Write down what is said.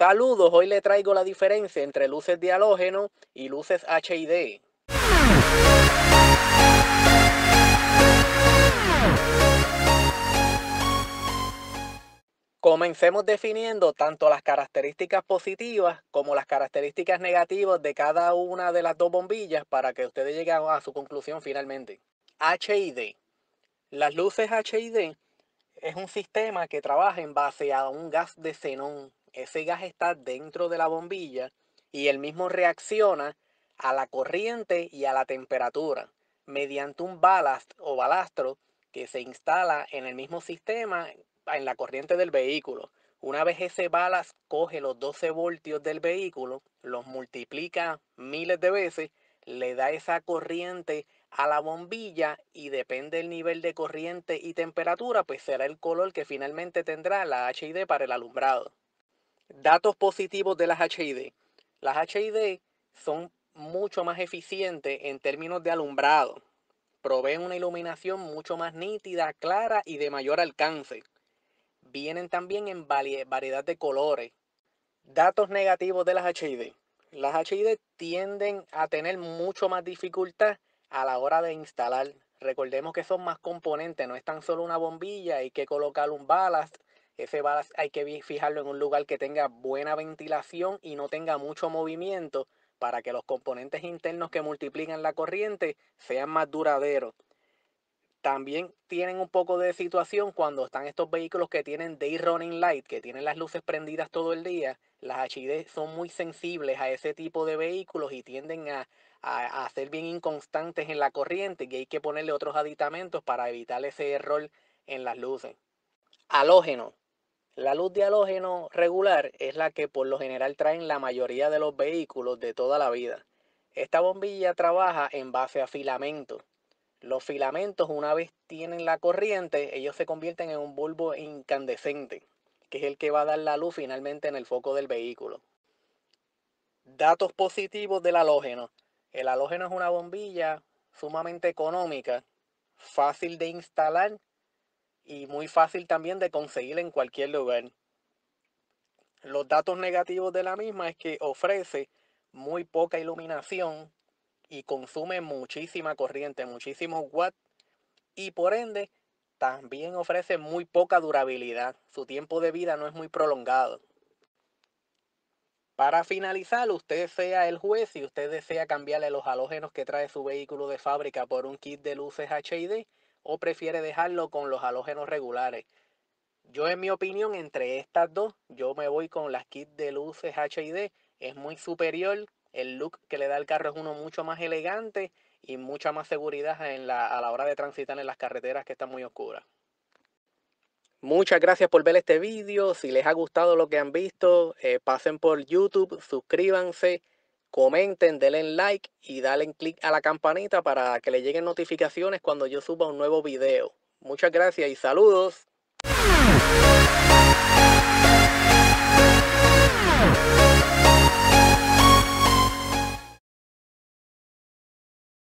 Saludos, hoy le traigo la diferencia entre luces de halógeno y luces HID. Comencemos definiendo tanto las características positivas como las características negativas de cada una de las dos bombillas para que ustedes lleguen a su conclusión finalmente. HID. Las luces HID es un sistema que trabaja en base a un gas de xenón ese gas está dentro de la bombilla y el mismo reacciona a la corriente y a la temperatura mediante un ballast o balastro que se instala en el mismo sistema en la corriente del vehículo. Una vez ese ballast coge los 12 voltios del vehículo, los multiplica miles de veces, le da esa corriente a la bombilla y depende del nivel de corriente y temperatura, pues será el color que finalmente tendrá la HID para el alumbrado. Datos positivos de las HID. Las HID son mucho más eficientes en términos de alumbrado. Proveen una iluminación mucho más nítida, clara y de mayor alcance. Vienen también en variedad de colores. Datos negativos de las HID. Las HID tienden a tener mucho más dificultad a la hora de instalar. Recordemos que son más componentes, no es tan solo una bombilla, y que colocar un ballast, ese hay que fijarlo en un lugar que tenga buena ventilación y no tenga mucho movimiento para que los componentes internos que multiplican la corriente sean más duraderos. También tienen un poco de situación cuando están estos vehículos que tienen day running light, que tienen las luces prendidas todo el día. Las HID son muy sensibles a ese tipo de vehículos y tienden a, ser bien inconstantes en la corriente y hay que ponerle otros aditamentos para evitar ese error en las luces. Halógeno. La luz de halógeno regular es la que por lo general traen la mayoría de los vehículos de toda la vida. Esta bombilla trabaja en base a filamentos. Los filamentos, una vez tienen la corriente, ellos se convierten en un bulbo incandescente, que es el que va a dar la luz finalmente en el foco del vehículo. Datos positivos del halógeno. El halógeno es una bombilla sumamente económica, fácil de instalar y muy fácil también de conseguir en cualquier lugar. Los datos negativos de la misma es que ofrece muy poca iluminación y consume muchísima corriente, muchísimos watts y por ende también ofrece muy poca durabilidad. Su tiempo de vida no es muy prolongado. Para finalizar, usted sea el juez y usted desea cambiarle los halógenos que trae su vehículo de fábrica por un kit de luces HID o prefiere dejarlo con los halógenos regulares. Yo en mi opinión, entre estas dos, yo me voy con las kits de luces HID. Es muy superior, el look que le da el carro es uno mucho más elegante y mucha más seguridad a la hora de transitar en las carreteras que están muy oscuras. Muchas gracias por ver este vídeo. Si les ha gustado lo que han visto, eh, pasen por YouTube, suscríbanse comenten, denle like y dale click a la campanita para que le lleguen notificaciones cuando yo suba un nuevo video. Muchas gracias y saludos.